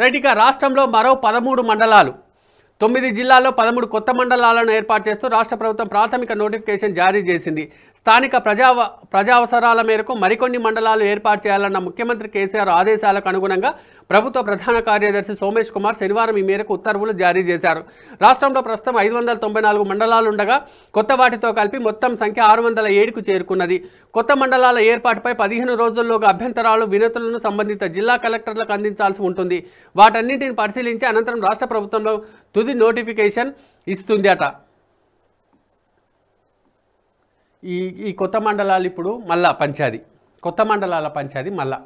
right ఇక రాష్ట్రంలో మరో పదమూడు మండలాలు తొమ్మిది జిల్లాల్లో పదమూడు కొత్త మండలాలను ఏర్పాటు చేస్తూ రాష్ట్ర ప్రభుత్వం ప్రాథమిక నోటిఫికేషన్ జారీ చేసింది స్థానిక ప్రజా ప్రజావసరాల మేరకు మరికొన్ని మండలాలు ఏర్పాటు చేయాలన్న ముఖ్యమంత్రి కేసీఆర్ ఆదేశాలకు అనుగుణంగా ప్రభుత్వ ప్రధాన కార్యదర్శి సోమేష్ కుమార్ శనివారం ఈ మేరకు ఉత్తర్వులు జారీ చేశారు రాష్ట్రంలో ప్రస్తుతం ఐదు వందల తొంభై నాలుగు మండలాలుండగా కొత్త వాటితో కలిపి మొత్తం సంఖ్య ఆరు వందల ఏడుకు చేరుకున్నది కొత్త మండలాల ఏర్పాటుపై పదిహేను రోజుల్లోగా అభ్యంతరాలు వినతులను సంబంధిత జిల్లా కలెక్టర్లకు అందించాల్సి ఉంటుంది వాటన్నింటిని పరిశీలించి అనంతరం రాష్ట్ర ప్రభుత్వంలో తుది నోటిఫికేషన్ ఇస్తుందట ఈ ఈ కొత్త మండలాలు ఇప్పుడు మళ్ళా పంచాది కొత్త మండలాల పంచాది మళ్ళా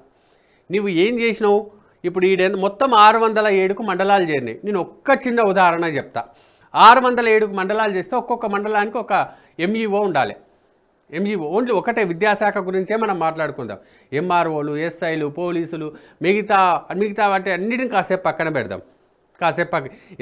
నువ్వు ఏం చేసినావు ఇప్పుడు ఈడే మొత్తం ఆరు వందల ఏడుకు మండలాలు చేరినాయి నేను ఒక్క చిన్న ఉదాహరణ చెప్తా ఆరు వందల ఏడుకు మండలాలు చేస్తే ఒక్కొక్క మండలానికి ఒక ఎంఈఓ e ఉండాలి ఎంఈఓ e ఓన్లీ ఒకటే విద్యాశాఖ గురించే మనం మాట్లాడుకుందాం ఎంఆర్ఓలు ఎస్ఐలు పోలీసులు మిగతా మిగతా వాటి అన్నిటిని కాసేపు పక్కన పెడదాం కాసేపు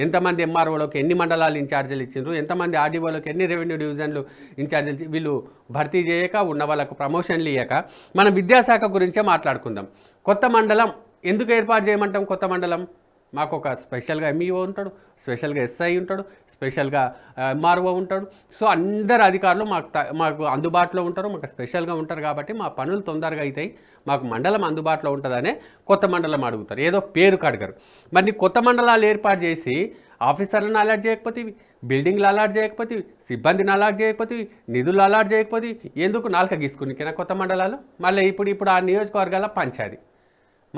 ఎంతమంది ఎంఆర్ఓలకు ఎన్ని మండలాలు ఇన్ఛార్జీలు ఇచ్చిండ్రు ఎంతమంది ఆర్డీఓలకు ఎన్ని రెవెన్యూ డివిజన్లు ఇన్ఛార్జీలు వీళ్ళు భర్తీ చేయక ఉన్న వాళ్ళకు ప్రమోషన్లు ఇవ్వక మనం విద్యాశాఖ గురించే మాట్లాడుకుందాం కొత్త మండలం ఎందుకు ఏర్పాటు చేయమంటాం కొత్త మండలం మాకు ఒక స్పెషల్గా ఎంఈఓ e ఉంటాడు స్పెషల్గా ఎస్ఐ ఉంటాడు స్పెషల్గా ఎంఆర్ఓ ఉంటాడు సో అందరు అధికారులు మాకు మాకు అందుబాటులో ఉంటారు మాకు స్పెషల్గా ఉంటారు కాబట్టి మా పనులు తొందరగా అవుతాయి మాకు మండలం అందుబాటులో ఉంటుందనే కొత్త మండలం అడుగుతారు ఏదో పేరు కడగరు మరి కొత్త మండలాలు ఏర్పాటు చేసి ఆఫీసర్లను అలాట్ చేయకపోతే బిల్డింగ్లు అలాట్ చేయకపోతే సిబ్బందిని అలాట్ చేయకపోతే నిధులు అలాట్ చేయకపోతే ఎందుకు నాలుక గీసుకునికేనా కొత్త మండలాలు మళ్ళీ ఇప్పుడు ఇప్పుడు ఆ నియోజకవర్గాల పంచాయతీ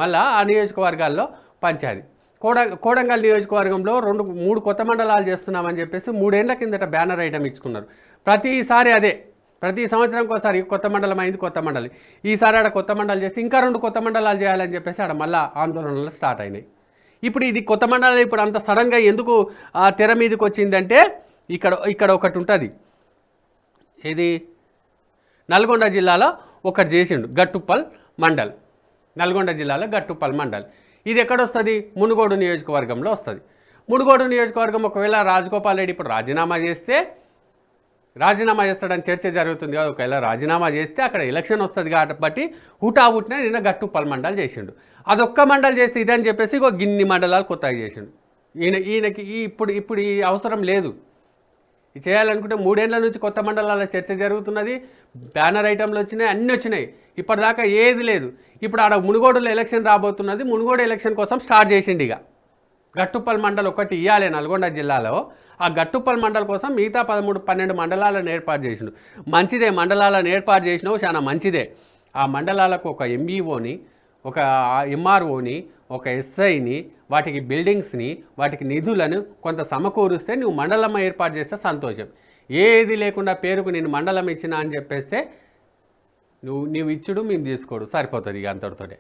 మళ్ళీ ఆ నియోజకవర్గాల్లో పంచాయతీ కోడ కోడంగల్ నియోజకవర్గంలో రెండు మూడు కొత్త మండలాలు చేస్తున్నామని చెప్పేసి మూడేళ్ల కిందట బ్యానర్ ఐటమ్ ఇచ్చుకున్నారు ప్రతిసారి అదే ప్రతి సంవత్సరం ఒకసారి కొత్త మండలం అయింది కొత్త మండలి ఈసారి ఆడ కొత్త మండలి చేస్తే ఇంకా రెండు కొత్త మండలాలు చేయాలని చెప్పేసి ఆడ మళ్ళీ ఆందోళనలు స్టార్ట్ అయినాయి ఇప్పుడు ఇది కొత్త మండలం ఇప్పుడు అంత సడన్గా ఎందుకు ఆ తెర మీదకి వచ్చిందంటే ఇక్కడ ఇక్కడ ఒకటి ఉంటుంది ఇది నల్గొండ జిల్లాలో ఒకటి చేసిండు గట్టుప్పల్ మండల్ నల్గొండ జిల్లాలో గట్టుప్పల్ మండల్ ఇది ఎక్కడొస్తుంది మునుగోడు నియోజకవర్గంలో వస్తుంది మునుగోడు నియోజకవర్గం ఒకవేళ రాజగోపాల్ రెడ్డి ఇప్పుడు రాజీనామా చేస్తే రాజీనామా చేస్తాడని చర్చ జరుగుతుంది కదా ఒకవేళ రాజీనామా చేస్తే అక్కడ ఎలక్షన్ వస్తుంది కాబట్టి హుటాహుటిన నిన్న గట్టు పలు మండలు చేసిండు అదొక్క మండలి చేస్తే ఇదని చెప్పేసి ఇగో గిన్ని మండలాలు కొత్తగా చేసిండు ఈయన ఈయనకి ఈ ఇప్పుడు ఇప్పుడు ఈ అవసరం లేదు చేయాలనుకుంటే మూడేళ్ల నుంచి కొత్త మండలాల చర్చ జరుగుతున్నది బ్యానర్ ఐటెంలు వచ్చినాయి అన్నీ వచ్చినాయి ఇప్పటిదాకా ఏది లేదు ఇప్పుడు ఆడ మునుగోడులో ఎలక్షన్ రాబోతున్నది మునుగోడు ఎలక్షన్ కోసం స్టార్ట్ చేసిండు ఇక గట్టుప్పల్ మండల్ ఒకటి ఇవ్వాలి నల్గొండ జిల్లాలో ఆ గట్టుప్పల్ మండల్ కోసం మిగతా పదమూడు పన్నెండు మండలాలను ఏర్పాటు చేసిండు మంచిదే మండలాలను ఏర్పాటు చేసినావు చాలా మంచిదే ఆ మండలాలకు ఒక ఎంఈఓని e ఒక ఎంఆర్ఓని ఒక ఎస్ఐని వాటికి బిల్డింగ్స్ని వాటికి నిధులను కొంత సమకూరుస్తే నువ్వు మండలం ఏర్పాటు చేస్తే సంతోషం ఏది లేకుండా పేరుకు నేను మండలం ఇచ్చిన అని చెప్పేస్తే నువ్వు నువ్వు ఇచ్చుడు మేము తీసుకోడు సరిపోతుంది ఇక అంతటితోనే